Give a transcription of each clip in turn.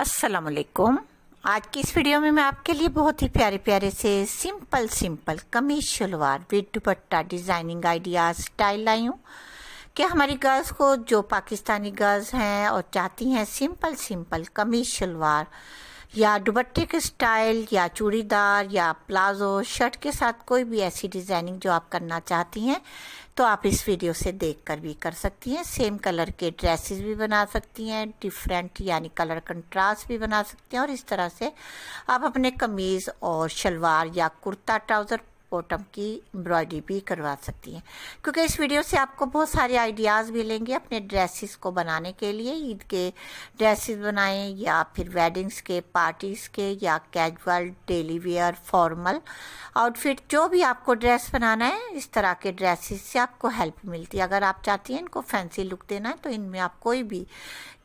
असलकुम आज की इस वीडियो में मैं आपके लिए बहुत ही प्यारे प्यारे से simple simple kameez shalwar with dupatta designing idea style लाई हूँ कि हमारी गर्ल्स को जो पाकिस्तानी गर्ल्स हैं और चाहती हैं सिंपल सिंपल कमीज शलवार या दुबट्टे के स्टाइल या चूड़ीदार या प्लाजो शर्ट के साथ कोई भी ऐसी डिज़ाइनिंग जो आप करना चाहती हैं तो आप इस वीडियो से देख कर भी कर सकती हैं सेम कलर के ड्रेसेस भी बना सकती हैं डिफरेंट यानी कलर कंट्रास्ट भी बना सकती हैं और इस तरह से आप अपने कमीज़ और शलवार या कुर्ता ट्राउज़र बॉटम की एम्ब्रॉयडरी भी करवा सकती हैं क्योंकि इस वीडियो से आपको बहुत सारे आइडियाज़ मिलेंगे अपने ड्रेसेस को बनाने के लिए ईद के ड्रेसेस बनाएं या फिर वेडिंग्स के पार्टीज़ के या casual daily wear formal outfit जो भी आपको ड्रेस बनाना है इस तरह के ड्रेसेस से आपको हेल्प मिलती है अगर आप चाहती हैं इनको फैंसी लुक देना है तो इनमें आप कोई भी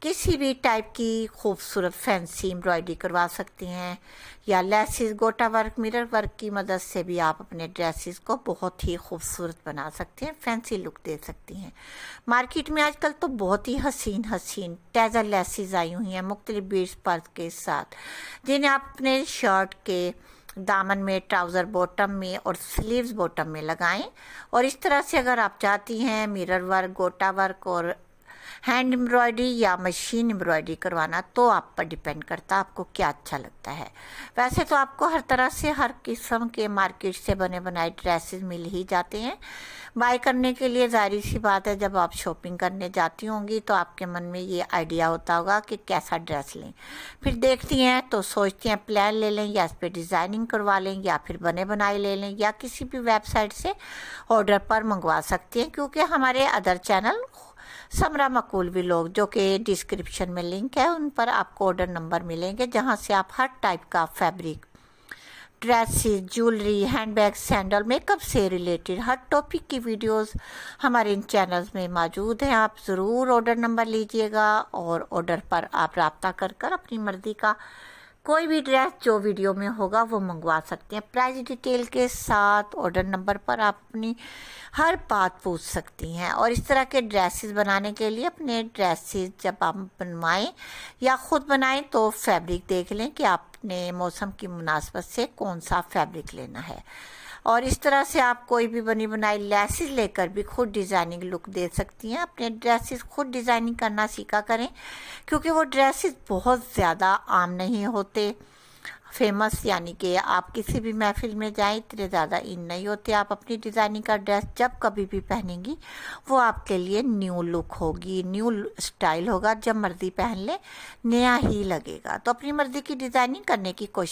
किसी भी टाइप की खूबसूरत फैंसी एम्ब्रॉयडरी करवा सकती हैं या लेसिस गोटा वर्क मिरर वर्क की मदद से भी आप अपने ड्रेसेस को बहुत ही खूबसूरत बना सकते हैं फैंसी लुक दे सकती हैं मार्केट में आजकल तो बहुत ही हसीन हसीन टेजर लेसिस आई हुई हैं मुख्तलिफ बीट्स पर्स के साथ जिन्हें आप अपने शर्ट के दामन में ट्राउज़र बॉटम में और स्लीव्स बॉटम में लगाएं और इस तरह से अगर आप चाहती हैं मिरर वर्क गोटा वर्क और हैंड एम्ब्रॉयडरी या मशीन एम्ब्रॉयडरी करवाना तो आप पर डिपेंड करता है आपको क्या अच्छा लगता है वैसे तो आपको हर तरह से हर किस्म के मार्केट से बने बनाए ड्रेसेस मिल ही जाते हैं बाय करने के लिए जाहिर सी बात है जब आप शॉपिंग करने जाती होंगी तो आपके मन में ये आइडिया होता होगा कि कैसा ड्रेस लें फिर देखती हैं तो सोचती हैं प्लान ले लें या इस पर डिज़ाइनिंग करवा लें या फिर बने बनाए ले लें या किसी भी वेबसाइट से ऑर्डर पर मंगवा सकती हैं क्योंकि हमारे अदर चैनल समरा मकूल भी लोग जो कि डिस्क्रिप्शन में लिंक है उन पर आपको ऑर्डर नंबर मिलेंगे जहाँ से आप हर टाइप का fabric dresses jewellery handbag sandal makeup से रिलेटेड हर टॉपिक की वीडियोस हमारे इन चैनल्स में मौजूद हैं आप ज़रूर ऑर्डर नंबर लीजिएगा और ऑर्डर पर आप रबता कर कर अपनी मर्ज़ी का कोई भी ड्रेस जो वीडियो में होगा वो मंगवा सकते हैं प्राइस डिटेल के साथ ऑर्डर नंबर पर आप अपनी हर बात पूछ सकती हैं और इस तरह के ड्रेसेस बनाने के लिए अपने ड्रेसेस जब आप बनवाएं या ख़ुद बनाएं तो फैब्रिक देख लें कि आपने मौसम की मुनासबत से कौन सा फैब्रिक लेना है और इस तरह से आप कोई भी बनी बनाई लेसेस लेकर भी खुद डिज़ाइनिंग लुक दे सकती हैं अपने ड्रेसेस खुद डिज़ाइनिंग करना सीखा करें क्योंकि वो ड्रेसेस बहुत ज़्यादा आम नहीं होते फेमस यानी कि आप किसी भी महफिल में जाएं इतने ज़्यादा इन नहीं होते आप अपनी डिज़ाइनिंग का ड्रेस जब कभी भी पहनेंगी वो आपके लिए न्यू लुक होगी न्यू स्टाइल होगा जब मर्जी पहन लें नया ही लगेगा तो अपनी मर्जी की डिज़ाइनिंग करने की कोशिश